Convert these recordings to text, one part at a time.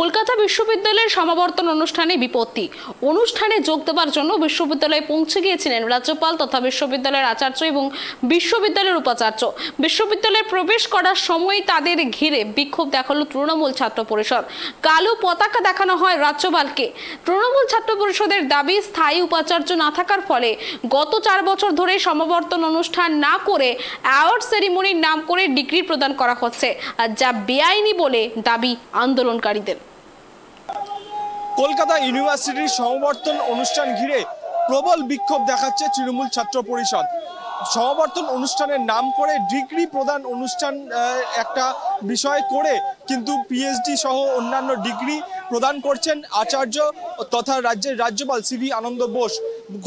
কলকাতা বিশ্ববিদ্যালয়ের সমাবর্তন অনুষ্ঠানে বিপত্তি অনুষ্ঠানে যোগ দেওয়ার জন্য বিশ্ববিদ্যালয়ে পৌঁছে গিয়েছিলেন রাজ্যপাল তথা বিশ্ববিদ্যালয়ের আচার্য এবং বিশ্ববিদ্যালয়ের উপাচার্য বিশ্ববিদ্যালয়ে প্রবেশ করার সময় তাদের ঘিরে বিক্ষোভ দেখালো তৃণমূল ছাত্র পরিষদ কালো পতাকা দেখানো হয় রাজ্যপালকে তৃণমূল ছাত্র পরিষদের দাবি স্থায়ী উপাচার্য না থাকার ফলে গত চার বছর ধরে সমাবর্তন অনুষ্ঠান না করে অ্যাওয়ার্ড সেরিমনির নাম করে ডিগ্রি প্রদান করা হচ্ছে যা বেআইনি বলে দাবি আন্দোলনকারীদের কলকাতা ইউনিভার্সিটির সমাবর্তন অনুষ্ঠান ঘিরে প্রবল বিক্ষোভ দেখাচ্ছে তৃণমূল ছাত্র পরিষদ সমাবর্তন অনুষ্ঠানের নাম করে ডিগ্রি প্রদান অনুষ্ঠান একটা বিষয় করে কিন্তু পিএইচডি সহ অন্যান্য ডিগ্রি প্রদান করছেন আচার্য তথা রাজ্যের রাজ্যপাল সিভি আনন্দ বোস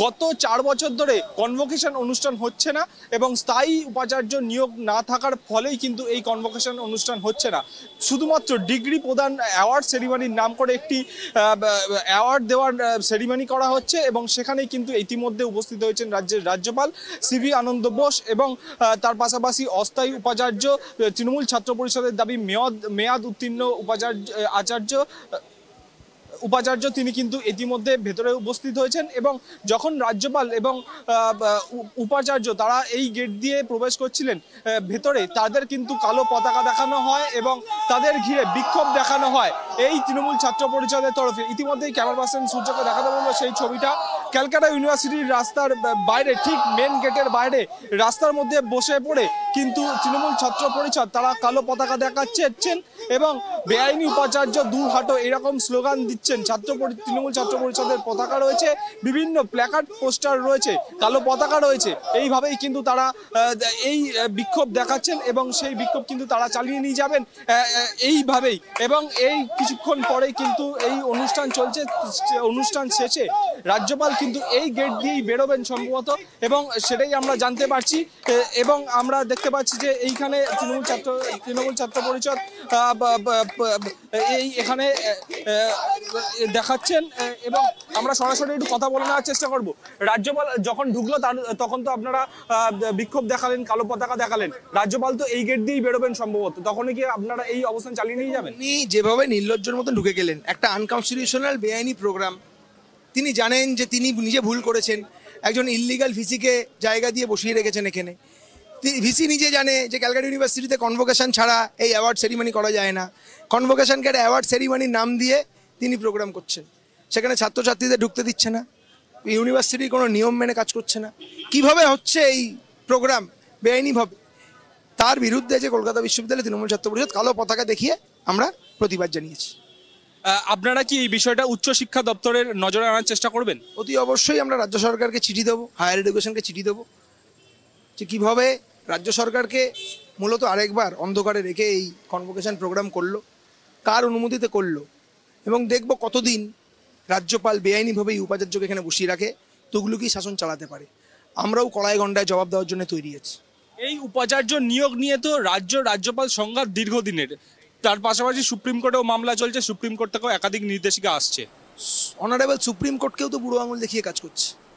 গত চার বছর ধরে কনভোকেশন অনুষ্ঠান হচ্ছে না এবং স্থায়ী উপাচার্য নিয়োগ না থাকার ফলেই কিন্তু এই কনভোকেশন অনুষ্ঠান হচ্ছে না শুধুমাত্র ডিগ্রি প্রদান অ্যাওয়ার্ড সেরিমানির নাম করে একটি অ্যাওয়ার্ড দেওয়ার সেরিমানি করা হচ্ছে এবং সেখানেই কিন্তু ইতিমধ্যে উপস্থিত হয়েছেন রাজ্যের রাজ্যপাল সিভি আনন্দ বোস এবং তার পাশাপাশি অস্থায়ী উপাচার্য তৃণমূল ছাত্র পরিষদের দাবি মেয়াদ মেয়াদ মেয়াদ উত্তীর্ণ উপাচার্য আচার্য উপাচার্য তিনি কিন্তু ইতিমধ্যে ভেতরে উপস্থিত হয়েছেন এবং যখন রাজ্যপাল এবং উপাচার্য তারা এই গেট দিয়ে প্রবেশ করছিলেন ভেতরে তাদের কিন্তু কালো পতাকা দেখানো হয় এবং তাদের ঘিরে বিক্ষোভ দেখানো হয় এই তৃণমূল ছাত্র পরিষদের তরফে ইতিমধ্যেই ক্যামেরা পার্সন সূর্যকে দেখাতে বললো সেই ছবিটা ক্যালকাটা ইউনিভার্সিটির রাস্তার বাইরে ঠিক মেন গেটের বাইরে রাস্তার মধ্যে বসে পড়ে কিন্তু তৃণমূল ছাত্র পরিষদ তারা কালো পতাকা দেখাচ্ছেন এবং বেআইনি উপাচার্য দূর হাঁটো এরকম স্লোগান দিচ্ছেন ছাত্র তৃণমূল ছাত্র পরিষদের পতাকা রয়েছে বিভিন্ন প্ল্যাকার্ড পোস্টার রয়েছে কালো পতাকা রয়েছে এইভাবেই কিন্তু তারা এই বিক্ষোভ দেখাচ্ছেন এবং সেই বিক্ষোভ কিন্তু তারা চালিয়ে নিয়ে যাবেন এইভাবেই এবং এই কিছুক্ষণ পরে কিন্তু এই অনুষ্ঠান চলছে অনুষ্ঠান শেষে রাজ্যপাল কিন্তু এই গেট দিয়েই বেরোবেন সম্ভবত এবং সেটাই আমরা জানতে পারছি এবং আমরা দেখতে পাচ্ছি যে এইখানে তৃণমূল ছাত্র তৃণমূল ছাত্র পরিষদ এই এখানে দেখাচ্ছেন এবং আমরা সরাসরি একটু কথা বলে নেওয়ার চেষ্টা করব রাজ্যপাল যখন ঢুকলো তার তখন তো আপনারা বিক্ষোভ দেখালেন কালো পতাকা দেখালেন রাজ্যপাল তো এই গেট দিয়েই বেরোবেন সম্ভবত তখনই কি আপনারা এই অবস্থান চালিয়ে নিয়ে যাবেন যেভাবে নির্লজ্জের মতন ঢুকে গেলেন একটা আনকনস্টিটিউশনাল বেআইনি প্রোগ্রাম তিনি জানেন যে তিনি নিজে ভুল করেছেন একজন ইল্লিগাল ভিসিকে জায়গা দিয়ে বসিয়ে রেখেছেন এখানে ভিসি নিজে জানে যে ক্যালকাটা ইউনিভার্সিটিতে কনভোকেশন ছাড়া এই অ্যাওয়ার্ড সেরিমানি করা যায় না কনভোকেশনকে একটা অ্যাওয়ার্ড সেরিমানির নাম দিয়ে তিনি প্রোগ্রাম করছেন সেখানে ছাত্রছাত্রীদের ঢুকতে দিচ্ছে না ইউনিভার্সিটির কোনো নিয়ম মেনে কাজ করছে না কিভাবে হচ্ছে এই প্রোগ্রাম বেআইনিভাবে তার বিরুদ্ধে যে কলকাতা বিশ্ববিদ্যালয় তৃণমূল ছাত্র পরিষদ কালো পতাকা দেখিয়ে আমরা প্রতিবাদ জানিয়েছি আপনারা কি এই বিষয়টা উচ্চ শিক্ষা দপ্তরের নজরে আনার চেষ্টা করবেন অতি অবশ্যই আমরা রাজ্য সরকারকে চিঠি দেবো হায়ার এডুকেশনকে চিঠি দেবো যে কীভাবে রাজ্য সরকারকে মূলত আরেকবার অন্ধকারে রেখে এই কনভোকেশন প্রোগ্রাম করলো কার অনুমতিতে করলো এবং দেখব কতদিন রাজ্যপাল বেআইনিভাবে উপাচার্যকে এখানে বসিয়ে রাখে তুগলুকি শাসন চালাতে পারে আমরাও কড়াই গণ্ডায় জবাব দেওয়ার জন্য তৈরি আছি এই উপাচার্য নিয়োগ নিয়ে তো রাজ্য রাজ্যপাল সংঘাত দীর্ঘদিনের তার পাশাপাশি সুপ্রিম কোর্টেও মামলা চলছে সুপ্রিম কোর্ট থেকেও একাধিক নির্দেশিকা আসছে অনারেবল সুপ্রিম কোর্টকেও তো বুড়ো আঙুল দেখিয়ে কাজ করছে